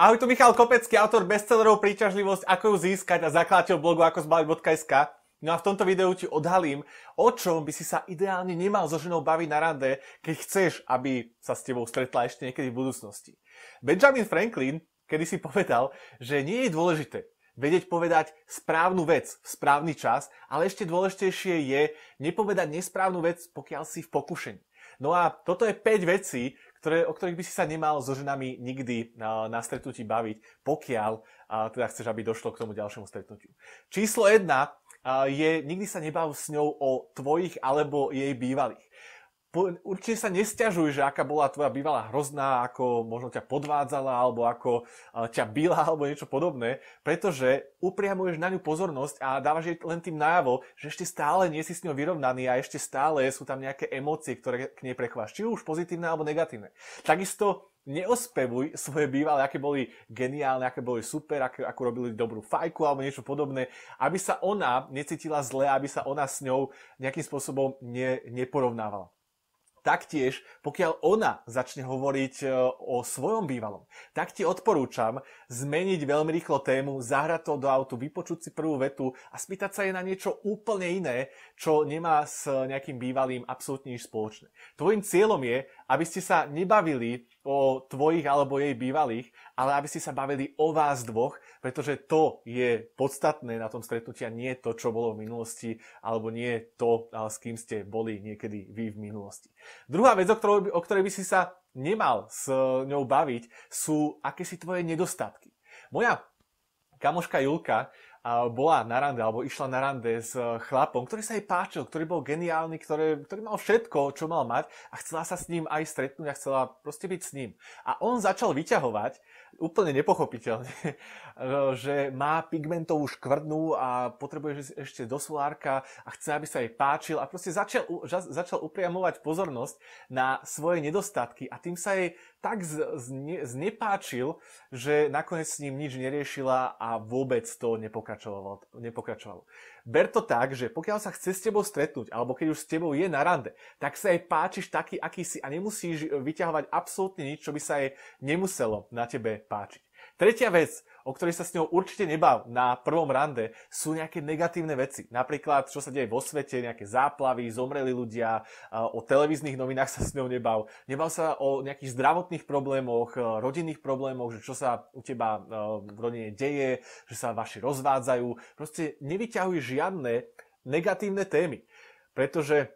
Ahoj, tu Michal Kopecký, autor bestsellerov Príťažlivosť, ako ju získať a zakladateľ blogu ako zbaliť.sk. No a v tomto videu ti odhalím, o čom by si sa ideálne nemal so ženou baviť na rande, keď chceš, aby sa s tebou stretla ešte niekedy v budúcnosti. Benjamin Franklin kedy si povedal, že nie je dôležité vedieť povedať správnu vec v správny čas, ale ešte dôležitejšie je nepovedať nesprávnu vec, pokiaľ si v pokušení. No a toto je 5 vecí, ktoré, o ktorých by si sa nemal so ženami nikdy na, na stretnutí baviť, pokiaľ a, teda chceš, aby došlo k tomu ďalšiemu stretnutiu. Číslo jedna a, je nikdy sa nebav s ňou o tvojich alebo jej bývalých určite sa nestiažuj, že aká bola tvoja bývalá hrozná, ako možno ťa podvádzala, alebo ako eh, ťa byla, alebo niečo podobné, pretože upriamuješ na ňu pozornosť a dávaš jej len tým najavo, že ešte stále nie si s ňou vyrovnaný a ešte stále sú tam nejaké emócie, ktoré k nej prechváš, či už pozitívne alebo negatívne. Takisto neospevuj svoje bývalé, aké boli geniálne, aké boli super, aké, ako robili dobrú fajku alebo niečo podobné, aby sa ona necítila zle, aby sa ona s ňou nejakým spôsobom ne, neporovnávala. Taktiež, pokiaľ ona začne hovoriť e, o svojom bývalom, tak ti odporúčam zmeniť veľmi rýchlo tému, zahrať to do autu, vypočuť si prvú vetu a spýtať sa jej na niečo úplne iné, čo nemá s nejakým bývalým absolútne nič spoločné. Tvojim cieľom je, aby ste sa nebavili o tvojich alebo jej bývalých, ale aby ste sa bavili o vás dvoch, pretože to je podstatné na tom stretnutí a nie to, čo bolo v minulosti, alebo nie to, s kým ste boli niekedy vy v minulosti. Druhá vec, o ktorej, o ktorej by si sa nemal s ňou baviť, sú aké si tvoje nedostatky. Moja kamoška Julka bola na rande, alebo išla na rande s eh, chlapom, ktorý sa jej páčil, ktorý bol geniálny, ktorý, ktorý mal všetko, čo mal mať a chcela sa s ním aj stretnúť a chcela proste byť s ním. A on začal vyťahovať, úplne nepochopiteľne, že má pigmentovú škvrnu a potrebuje ešte do solárka a chce, aby sa jej páčil a proste začal, začal upriamovať pozornosť na svoje nedostatky a tým sa jej tak ne, znepáčil, že nakoniec s ním nič neriešila a vôbec to nepokračovalo, nepokračovalo. Ber to tak, že pokiaľ sa chce s tebou stretnúť, alebo keď už s tebou je na rande, tak sa jej páčiš taký, aký si a nemusíš vyťahovať absolútne nič, čo by sa jej nemuselo na tebe páčiť. Tretia vec, o ktorej sa s ňou určite nebav na prvom rande, sú nejaké negatívne veci. Napríklad, čo sa deje vo svete, nejaké záplavy, zomreli ľudia, o televíznych novinách sa s ňou nebav. Nebav sa o nejakých zdravotných problémoch, e, rodinných problémoch, že čo sa u teba e, v rodine deje, že sa vaši rozvádzajú. Proste nevyťahuj žiadne negatívne témy, pretože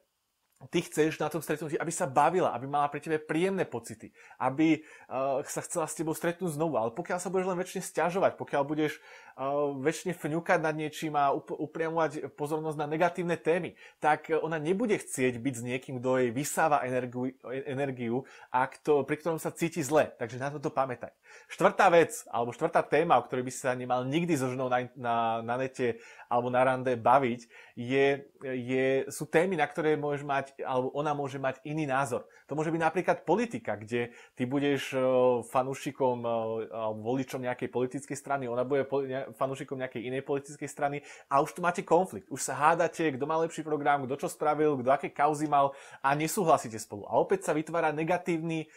ty chceš na tom stretnutí, aby sa bavila, aby mala pre tebe príjemné pocity, aby uh, sa chcela s tebou stretnúť znovu. Ale pokiaľ sa budeš len väčšine stiažovať, pokiaľ budeš uh, väčšine fňukať nad niečím a up- upriamovať pozornosť na negatívne témy, tak eh, ona nebude chcieť byť s niekým, kto jej vysáva energiu, e-, energiu a kto, pri ktorom sa cíti zle. Takže na toto pamätaj. Štvrtá vec, alebo štvrtá téma, o ktorej by sa nemal nikdy so ženou na, na, na nete alebo na rande baviť, je, je, sú témy, na ktoré môžeš mať alebo ona môže mať iný názor. To môže byť napríklad politika, kde ty budeš e, fanúšikom e, alebo voličom nejakej politickej strany, ona bude fanúšikom nejakej inej politickej strany a už tu máte konflikt. Už sa hádate, kto má lepší program, kto čo spravil, kto aké kauzy mal a nesúhlasíte spolu. A opäť sa vytvára negatívny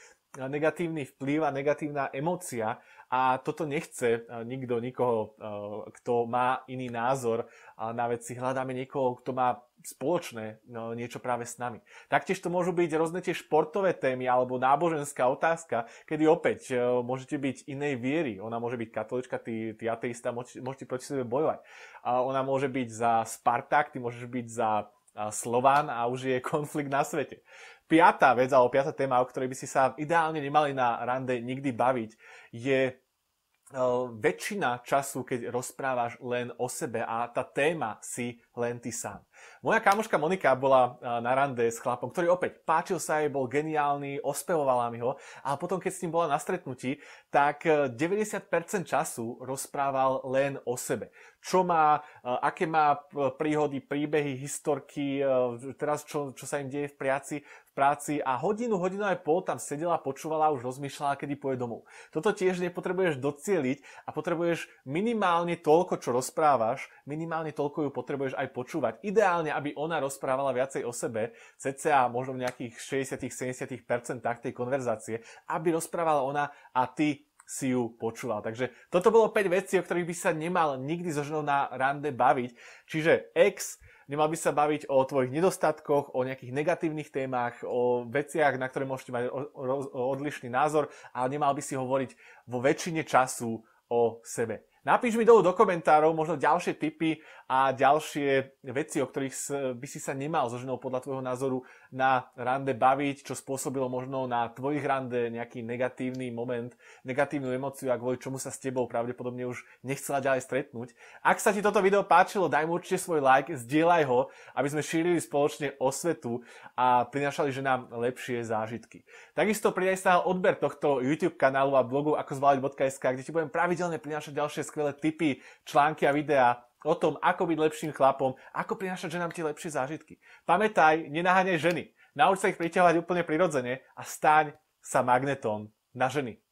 negatívny vplyv a negatívna emócia a toto nechce nikto, nikoho, kto má iný názor na veci. Hľadáme niekoho, kto má spoločné no, niečo práve s nami. Taktiež to môžu byť rôzne tie športové témy alebo náboženská otázka, kedy opäť e, môžete byť inej viery. Ona môže byť katolička, ty, ty ateista, môžete proti sebe bojovať. Ona môže byť za Spartak, ty môžeš byť za Slován a už je konflikt na svete. Piatá vec, alebo piatá téma, o ktorej by si sa ideálne nemali na rande nikdy baviť, je väčšina času, keď rozprávaš len o sebe a tá téma si len ty sám. Moja kamoška Monika bola na rande s chlapom, ktorý opäť páčil sa jej, bol geniálny, ospevovala mi ho a potom, keď s ním bola na stretnutí, tak 90% času rozprával len o sebe. Čo má, aké má príhody, príbehy, historky, teraz čo, čo sa im deje v priaci, práci a hodinu, hodinu aj pol tam sedela, počúvala a už rozmýšľala, kedy pôjde domov. Toto tiež nepotrebuješ docieliť a potrebuješ minimálne toľko, čo rozprávaš, minimálne toľko ju potrebuješ aj počúvať. Ideálne, aby ona rozprávala viacej o sebe, cca možno v nejakých 60-70% tej konverzácie, aby rozprávala ona a ty si ju počúval. Takže toto bolo 5 vecí, o ktorých by sa nemal nikdy so ženou na rande baviť. Čiže ex, Nemal by sa baviť o tvojich nedostatkoch, o nejakých negatívnych témach, o veciach, na ktoré môžete mať odlišný názor, ale nemal by si hovoriť vo väčšine času o sebe. Napíš mi dolu do komentárov možno ďalšie tipy a ďalšie veci, o ktorých by si sa nemal so ženou podľa tvojho názoru na rande baviť, čo spôsobilo možno na tvojich rande nejaký negatívny moment, negatívnu emociu a kvôli čomu sa s tebou pravdepodobne už nechcela ďalej stretnúť. Ak sa ti toto video páčilo, daj mu určite svoj like, zdieľaj ho, aby sme šírili spoločne osvetu a prinašali ženám lepšie zážitky. Takisto pridaj sa odber tohto YouTube kanálu a blogu ako kde ti budem pravidelne prinašať ďalšie skvelé tipy, články a videá o tom, ako byť lepším chlapom, ako prinašať ženám tie lepšie zážitky. Pamätaj, nenaháňaj ženy. Nauč sa ich priťahovať úplne prirodzene a staň sa magnetom na ženy.